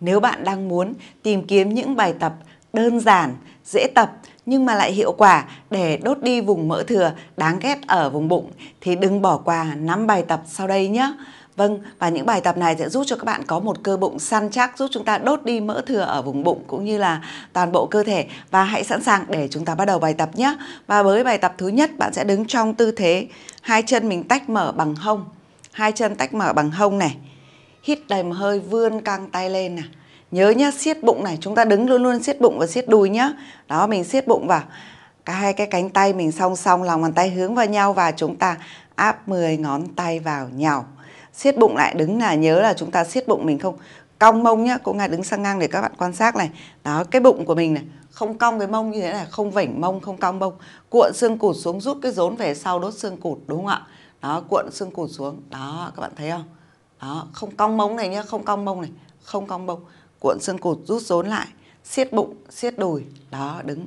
Nếu bạn đang muốn tìm kiếm những bài tập đơn giản, dễ tập nhưng mà lại hiệu quả để đốt đi vùng mỡ thừa đáng ghét ở vùng bụng thì đừng bỏ qua 5 bài tập sau đây nhé. Vâng, và những bài tập này sẽ giúp cho các bạn có một cơ bụng săn chắc, giúp chúng ta đốt đi mỡ thừa ở vùng bụng cũng như là toàn bộ cơ thể. Và hãy sẵn sàng để chúng ta bắt đầu bài tập nhé. Và với bài tập thứ nhất, bạn sẽ đứng trong tư thế hai chân mình tách mở bằng hông. Hai chân tách mở bằng hông này hít đầm hơi vươn căng tay lên nè nhớ nhá siết bụng này chúng ta đứng luôn luôn siết bụng và siết đùi nhá đó mình siết bụng vào cả hai cái cánh tay mình song song lòng bàn tay hướng vào nhau và chúng ta áp 10 ngón tay vào nhau siết bụng lại đứng là nhớ là chúng ta siết bụng mình không cong mông nhá cô ngài đứng sang ngang để các bạn quan sát này đó cái bụng của mình này không cong cái mông như thế này không vểnh mông không cong mông cuộn xương cụt xuống rút cái rốn về sau đốt xương cụt đúng không ạ đó cuộn xương cụt xuống đó các bạn thấy không đó không cong mông này nhá không cong mông này không cong mông cuộn xương cột rút rốn lại siết bụng siết đùi đó đứng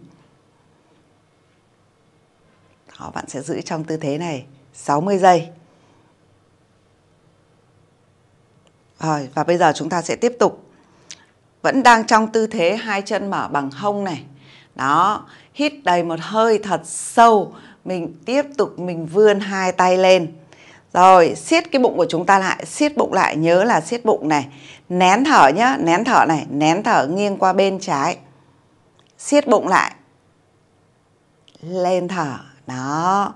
đó bạn sẽ giữ trong tư thế này 60 giây rồi và bây giờ chúng ta sẽ tiếp tục vẫn đang trong tư thế hai chân mở bằng hông này đó hít đầy một hơi thật sâu mình tiếp tục mình vươn hai tay lên rồi siết cái bụng của chúng ta lại siết bụng lại nhớ là siết bụng này nén thở nhá nén thở này nén thở nghiêng qua bên trái siết bụng lại lên thở đó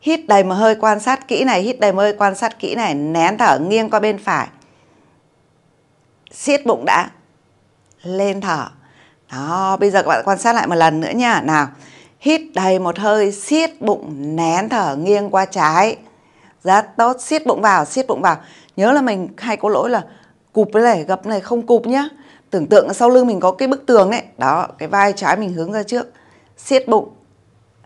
hít đầy một hơi quan sát kỹ này hít đầy một hơi quan sát kỹ này nén thở nghiêng qua bên phải siết bụng đã lên thở đó bây giờ các bạn quan sát lại một lần nữa nha nào hít đầy một hơi siết bụng nén thở nghiêng qua trái giá tốt siết bụng vào siết bụng vào nhớ là mình hay có lỗi là cụp với này gập này không cụp nhá tưởng tượng sau lưng mình có cái bức tường đấy đó cái vai trái mình hướng ra trước siết bụng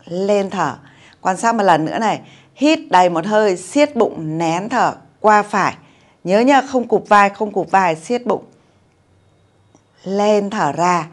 lên thở quan sát một lần nữa này hít đầy một hơi siết bụng nén thở qua phải nhớ nhá, không cụp vai không cụp vai siết bụng lên thở ra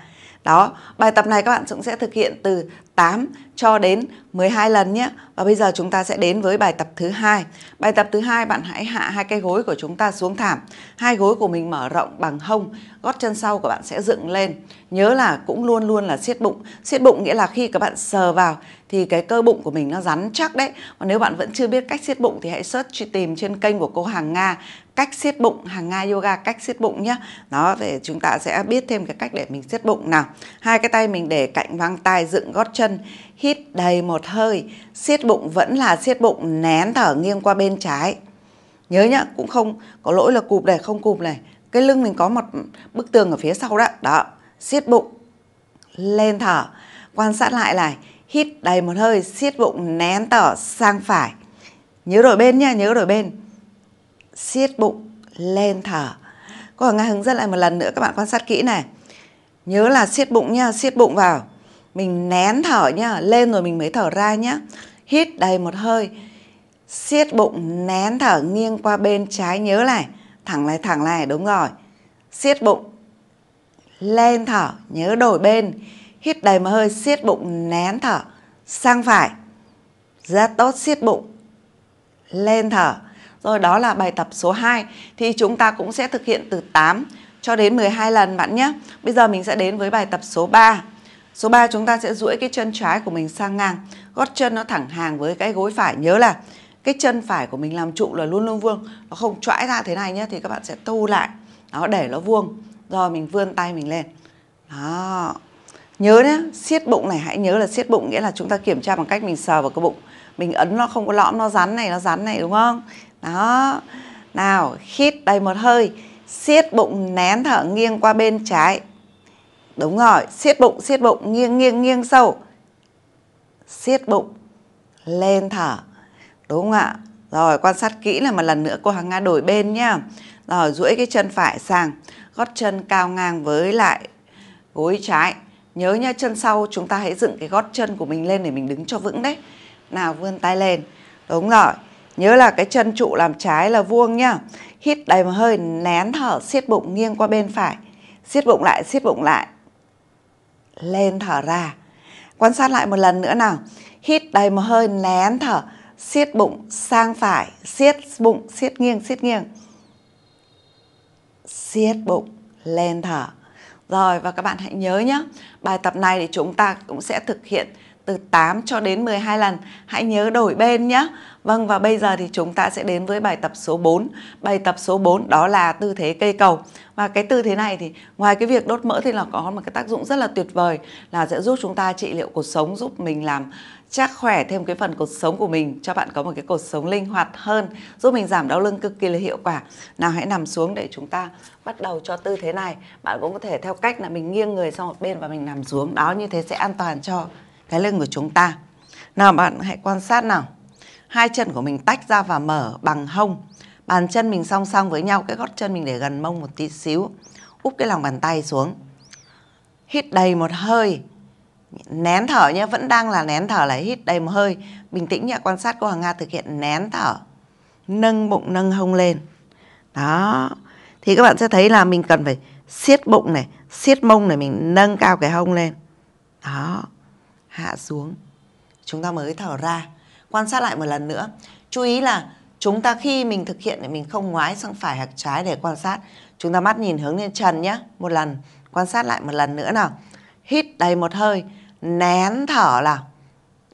đó bài tập này các bạn cũng sẽ thực hiện từ 8 cho đến 12 lần nhé. Và bây giờ chúng ta sẽ đến với bài tập thứ hai. Bài tập thứ hai bạn hãy hạ hai cái gối của chúng ta xuống thảm. Hai gối của mình mở rộng bằng hông, gót chân sau của bạn sẽ dựng lên. Nhớ là cũng luôn luôn là siết bụng. Siết bụng nghĩa là khi các bạn sờ vào thì cái cơ bụng của mình nó rắn chắc đấy. và nếu bạn vẫn chưa biết cách siết bụng thì hãy search tìm trên kênh của cô Hàng Nga cách siết bụng hàng nga yoga cách siết bụng nhé đó để chúng ta sẽ biết thêm cái cách để mình siết bụng nào hai cái tay mình để cạnh vang tay dựng gót chân chân hít đầy một hơi siết bụng vẫn là siết bụng nén thở nghiêng qua bên trái nhớ nhá cũng không có lỗi là cụp này không cụp này cái lưng mình có một bức tường ở phía sau đó đó siết bụng lên thở quan sát lại này hít đầy một hơi siết bụng nén thở sang phải nhớ đổi bên nhá nhớ đổi bên siết bụng lên thở cô ở nga hướng dẫn lại một lần nữa các bạn quan sát kỹ này nhớ là siết bụng nha siết bụng vào mình nén thở nhá lên rồi mình mới thở ra nhá hít đầy một hơi siết bụng nén thở nghiêng qua bên trái nhớ này thẳng này thẳng này đúng rồi siết bụng lên thở nhớ đổi bên hít đầy một hơi siết bụng nén thở sang phải ra tốt siết bụng lên thở rồi đó là bài tập số 2 thì chúng ta cũng sẽ thực hiện từ 8 cho đến 12 lần bạn nhé bây giờ mình sẽ đến với bài tập số 3 Số 3 chúng ta sẽ duỗi cái chân trái của mình sang ngang, gót chân nó thẳng hàng với cái gối phải. Nhớ là cái chân phải của mình làm trụ là luôn luôn vuông, nó không chõi ra thế này nhé thì các bạn sẽ tu lại. Đó để nó vuông. Rồi mình vươn tay mình lên. Đó. Nhớ nhé, siết bụng này hãy nhớ là siết bụng nghĩa là chúng ta kiểm tra bằng cách mình sờ vào cái bụng. Mình ấn nó không có lõm nó rắn này, nó rắn này đúng không? Đó. Nào, khít đầy một hơi, siết bụng nén thở nghiêng qua bên trái, Đúng rồi, siết bụng, siết bụng, nghiêng, nghiêng, nghiêng sâu. Siết bụng, lên thở. Đúng không ạ? Rồi, quan sát kỹ là một lần nữa cô Hằng Nga đổi bên nhá. Rồi, duỗi cái chân phải sang, gót chân cao ngang với lại gối trái. Nhớ nhá, chân sau chúng ta hãy dựng cái gót chân của mình lên để mình đứng cho vững đấy. Nào, vươn tay lên. Đúng rồi. Nhớ là cái chân trụ làm trái là vuông nhá. Hít đầy một hơi, nén thở, siết bụng nghiêng qua bên phải. Siết bụng lại, siết bụng lại lên thở ra quan sát lại một lần nữa nào hít đầy một hơi nén thở siết bụng sang phải siết bụng siết nghiêng siết nghiêng siết bụng lên thở rồi và các bạn hãy nhớ nhé bài tập này thì chúng ta cũng sẽ thực hiện từ 8 cho đến 12 lần. Hãy nhớ đổi bên nhé. Vâng và bây giờ thì chúng ta sẽ đến với bài tập số 4. Bài tập số 4 đó là tư thế cây cầu. Và cái tư thế này thì ngoài cái việc đốt mỡ thì nó có một cái tác dụng rất là tuyệt vời là sẽ giúp chúng ta trị liệu cuộc sống, giúp mình làm chắc khỏe thêm cái phần cột sống của mình cho bạn có một cái cột sống linh hoạt hơn giúp mình giảm đau lưng cực kỳ là hiệu quả nào hãy nằm xuống để chúng ta bắt đầu cho tư thế này bạn cũng có thể theo cách là mình nghiêng người sang một bên và mình nằm xuống đó như thế sẽ an toàn cho cái lưng của chúng ta. Nào bạn hãy quan sát nào. Hai chân của mình tách ra và mở bằng hông. Bàn chân mình song song với nhau, cái gót chân mình để gần mông một tí xíu. Úp cái lòng bàn tay xuống. Hít đầy một hơi. Nén thở nhé, vẫn đang là nén thở lại hít đầy một hơi. Bình tĩnh nhé, quan sát cô Hoàng Nga thực hiện nén thở. Nâng bụng, nâng hông lên. Đó. Thì các bạn sẽ thấy là mình cần phải siết bụng này, siết mông này, mình nâng cao cái hông lên. Đó hạ xuống chúng ta mới thở ra quan sát lại một lần nữa chú ý là chúng ta khi mình thực hiện thì mình không ngoái sang phải hoặc trái để quan sát chúng ta mắt nhìn hướng lên trần nhé một lần quan sát lại một lần nữa nào hít đầy một hơi nén thở là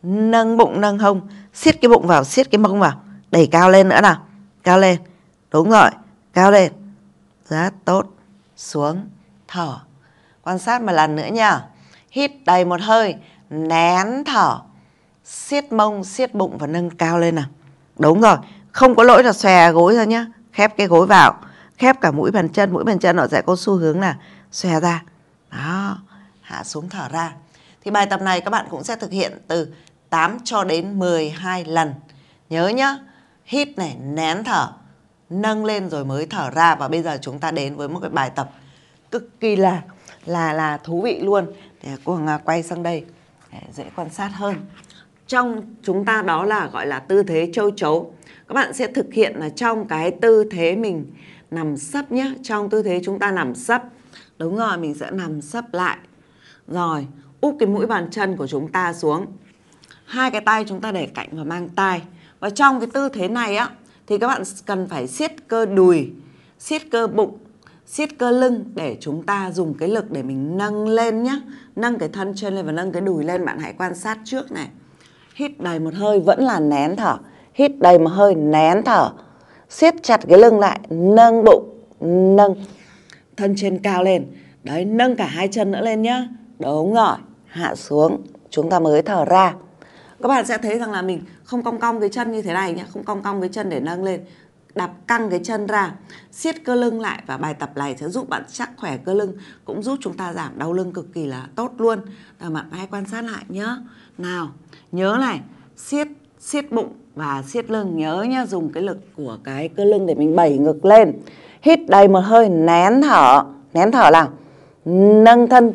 nâng bụng nâng hông siết cái bụng vào siết cái mông vào đẩy cao lên nữa nào cao lên đúng rồi cao lên rất tốt xuống thở quan sát một lần nữa nha hít đầy một hơi nén thở siết mông siết bụng và nâng cao lên nào đúng rồi không có lỗi là xòe gối ra nhá khép cái gối vào khép cả mũi bàn chân mũi bàn chân nó sẽ có xu hướng là xòe ra đó hạ xuống thở ra thì bài tập này các bạn cũng sẽ thực hiện từ 8 cho đến 12 lần nhớ nhá hít này nén thở nâng lên rồi mới thở ra và bây giờ chúng ta đến với một cái bài tập cực kỳ là là là thú vị luôn để cô Hằng quay sang đây dễ quan sát hơn trong chúng ta đó là gọi là tư thế châu chấu các bạn sẽ thực hiện là trong cái tư thế mình nằm sấp nhé trong tư thế chúng ta nằm sấp đúng rồi mình sẽ nằm sấp lại rồi úp cái mũi bàn chân của chúng ta xuống hai cái tay chúng ta để cạnh và mang tay và trong cái tư thế này á thì các bạn cần phải siết cơ đùi siết cơ bụng siết cơ lưng để chúng ta dùng cái lực để mình nâng lên nhé nâng cái thân trên lên và nâng cái đùi lên bạn hãy quan sát trước này hít đầy một hơi vẫn là nén thở hít đầy một hơi nén thở siết chặt cái lưng lại nâng bụng nâng thân trên cao lên đấy nâng cả hai chân nữa lên nhá đúng rồi hạ xuống chúng ta mới thở ra các bạn sẽ thấy rằng là mình không cong cong cái chân như thế này nhé không cong cong cái chân để nâng lên đạp căng cái chân ra siết cơ lưng lại và bài tập này sẽ giúp bạn chắc khỏe cơ lưng cũng giúp chúng ta giảm đau lưng cực kỳ là tốt luôn và bạn hãy quan sát lại nhé. nào nhớ này siết siết bụng và siết lưng nhớ nhá dùng cái lực của cái cơ lưng để mình đẩy ngực lên hít đầy một hơi nén thở nén thở nào nâng thân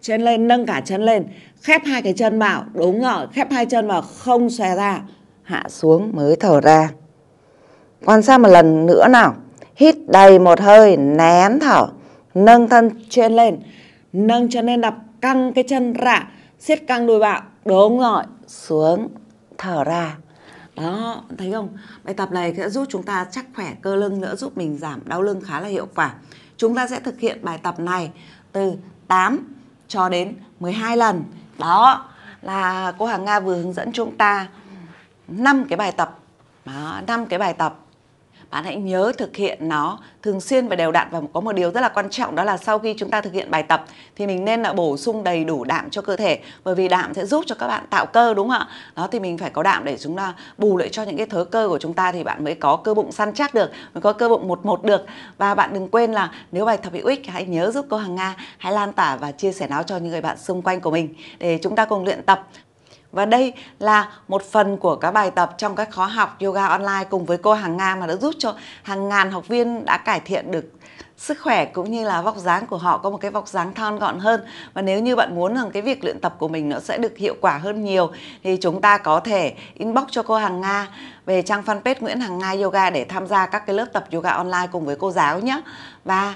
chân lên nâng cả chân lên khép hai cái chân vào đúng rồi khép hai chân vào không xòe ra hạ xuống mới thở ra quan sát một lần nữa nào hít đầy một hơi nén thở nâng thân trên lên nâng chân lên đập căng cái chân ra siết căng đùi bạo đúng rồi xuống thở ra đó thấy không bài tập này sẽ giúp chúng ta chắc khỏe cơ lưng nữa giúp mình giảm đau lưng khá là hiệu quả chúng ta sẽ thực hiện bài tập này từ 8 cho đến 12 lần đó là cô Hàng Nga vừa hướng dẫn chúng ta năm cái bài tập năm cái bài tập bạn hãy nhớ thực hiện nó thường xuyên và đều đặn và có một điều rất là quan trọng đó là sau khi chúng ta thực hiện bài tập thì mình nên là bổ sung đầy đủ đạm cho cơ thể bởi vì đạm sẽ giúp cho các bạn tạo cơ đúng không ạ đó thì mình phải có đạm để chúng ta bù lại cho những cái thớ cơ của chúng ta thì bạn mới có cơ bụng săn chắc được mới có cơ bụng một một được và bạn đừng quên là nếu bài tập hữu ích hãy nhớ giúp cô Hằng Nga hãy lan tỏa và chia sẻ nó cho những người bạn xung quanh của mình để chúng ta cùng luyện tập và đây là một phần của các bài tập trong các khóa học yoga online cùng với cô Hằng Nga mà đã giúp cho hàng ngàn học viên đã cải thiện được sức khỏe cũng như là vóc dáng của họ có một cái vóc dáng thon gọn hơn và nếu như bạn muốn rằng cái việc luyện tập của mình nó sẽ được hiệu quả hơn nhiều thì chúng ta có thể inbox cho cô Hằng Nga về trang fanpage Nguyễn Hằng Nga Yoga để tham gia các cái lớp tập yoga online cùng với cô giáo nhé và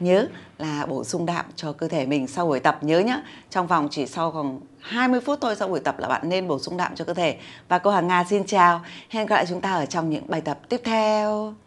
nhớ là bổ sung đạm cho cơ thể mình sau buổi tập nhớ nhé trong vòng chỉ sau khoảng 20 phút thôi sau buổi tập là bạn nên bổ sung đạm cho cơ thể. Và cô Hàng Nga xin chào. Hẹn gặp lại chúng ta ở trong những bài tập tiếp theo.